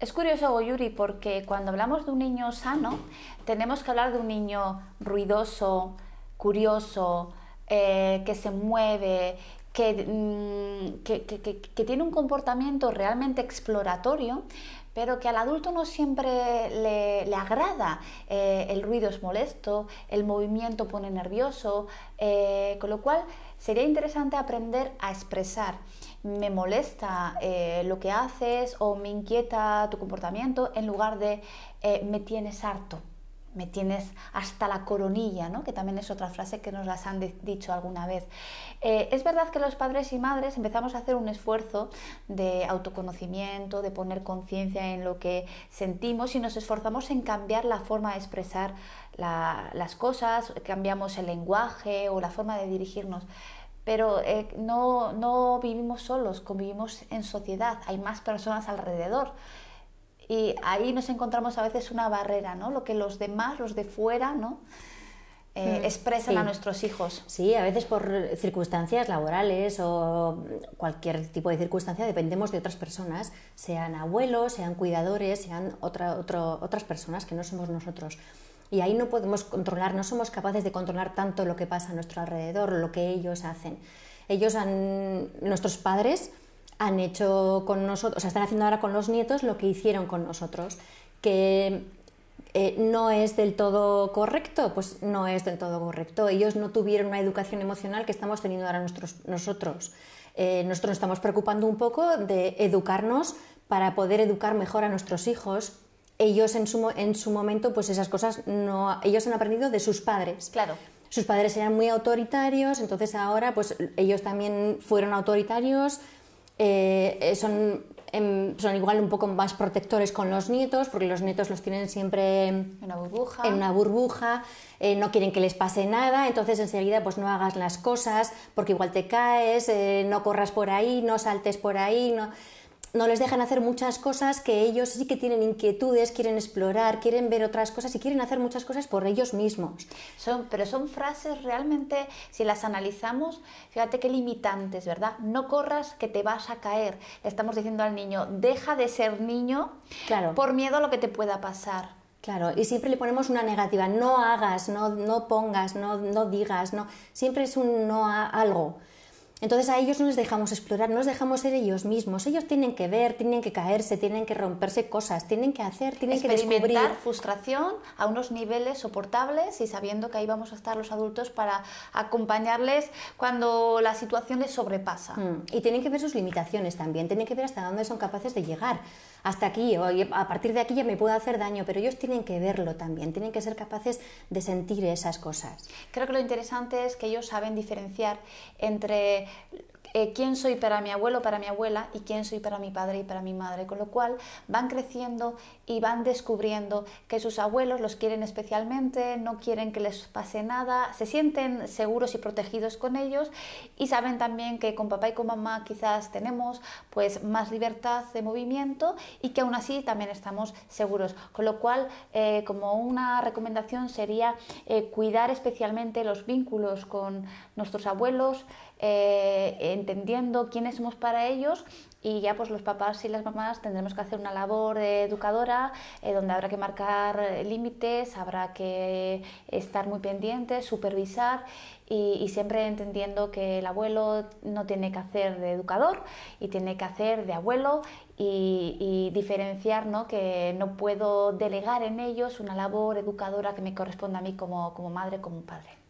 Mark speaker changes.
Speaker 1: Es curioso, Yuri, porque cuando hablamos de un niño sano, tenemos que hablar de un niño ruidoso, curioso, eh, que se mueve, Mm, que, que, tiene un comportamiento realmente exploratorio, pero que al adulto no siempre le, agrada. Eh, el ruido es molesto, el movimiento pone nervioso, eh, con lo cual sería interesante aprender a expresar. Me molesta eh, lo que haces o me inquieta tu comportamiento en lugar de me tienes harto me tienes hasta la coronilla, ¿no? que también es otra frase que nos las han dicho alguna vez. Eh, es verdad que los padres y madres empezamos a hacer un esfuerzo de autoconocimiento, de poner conciencia en lo que sentimos y nos esforzamos en cambiar la forma de expresar las cosas, cambiamos el lenguaje o la forma de dirigirnos. Pero eh, no, no vivimos solos, convivimos en sociedad, hay más personas alrededor. Y ahí nos encontramos a veces una barrera, ¿no? Lo que los demás, los de fuera, ¿no? Eh, mm, expresan a nuestros
Speaker 2: hijos. Sí, a veces por circunstancias laborales o cualquier tipo de circunstancia dependemos de otras personas, sean abuelos, sean cuidadores, sean otra, otras personas que no somos nosotros. Y ahí no podemos controlar, no somos capaces de controlar tanto lo que pasa a nuestro alrededor, lo que ellos hacen. Ellos han, nuestros padres, han hecho con nosotros, o sea, están haciendo ahora con los nietos lo que hicieron con nosotros, que eh, no es del todo correcto, pues no es del todo correcto. Ellos no tuvieron una educación emocional que estamos teniendo ahora nuestros, nosotros. Eh, nosotros nos estamos preocupando un poco de educarnos para poder educar mejor a nuestros hijos. Ellos en su, en su momento, pues esas cosas no, ellos han aprendido de sus padres. Claro sus padres eran muy autoritarios, entonces ahora pues ellos también fueron autoritarios, eh, son, em, son igual un poco más protectores con los nietos, porque los nietos los tienen siempre en una burbuja, en una burbuja eh, no quieren que les pase nada, entonces enseguida pues no hagas las cosas, porque igual te caes, eh, no corras por ahí, no saltes por ahí, no no les dejan hacer muchas cosas que ellos sí que tienen inquietudes, quieren explorar,
Speaker 1: quieren ver otras cosas y quieren hacer muchas cosas por ellos mismos. pero son frases realmente, si las analizamos, fíjate qué limitantes, ¿verdad? No corras que te vas a caer. estamos diciendo al niño, deja de ser niño claro. por miedo a lo que te pueda pasar.
Speaker 2: Claro, y siempre le ponemos una negativa, no hagas, no, no pongas, no, no digas, no. Siempre es un no a algo. Entonces a ellos no les dejamos explorar, no les dejamos ser ellos mismos. Ellos tienen que ver, tienen que caerse, tienen que romperse cosas, tienen que hacer, tienen que descubrir.
Speaker 1: frustración a unos niveles soportables y sabiendo que ahí vamos a estar los adultos para acompañarles cuando la situación les sobrepasa. Mm. Y tienen que ver sus limitaciones
Speaker 2: también, tienen que ver hasta dónde son capaces de llegar. Hasta aquí, o a partir de aquí ya me puedo hacer daño, pero ellos tienen que verlo también, tienen que ser capaces de sentir esas cosas.
Speaker 1: Creo que lo interesante es que ellos saben diferenciar entre eh, quién soy para mi abuelo, para mi abuela y quién soy para mi padre y para mi madre. Con lo cual van creciendo y van descubriendo que sus abuelos los quieren especialmente, no quieren que les pase nada, se sienten seguros y protegidos con ellos y saben también que con papá y con mamá quizás tenemos pues más libertad de movimiento y que aún así también estamos seguros. Con lo cual eh, como una recomendación sería eh, cuidar especialmente los vínculos con nuestros abuelos, eh, entendiendo quiénes somos para ellos y ya pues los papás y las mamás tendremos que hacer una labor educadora eh, donde habrá que marcar límites, habrá que estar muy pendientes, supervisar y, siempre entendiendo que el abuelo no tiene que hacer de educador y tiene que hacer de abuelo y, diferenciar que no puedo delegar en ellos una labor educadora que me corresponda a mí como madre, como padre.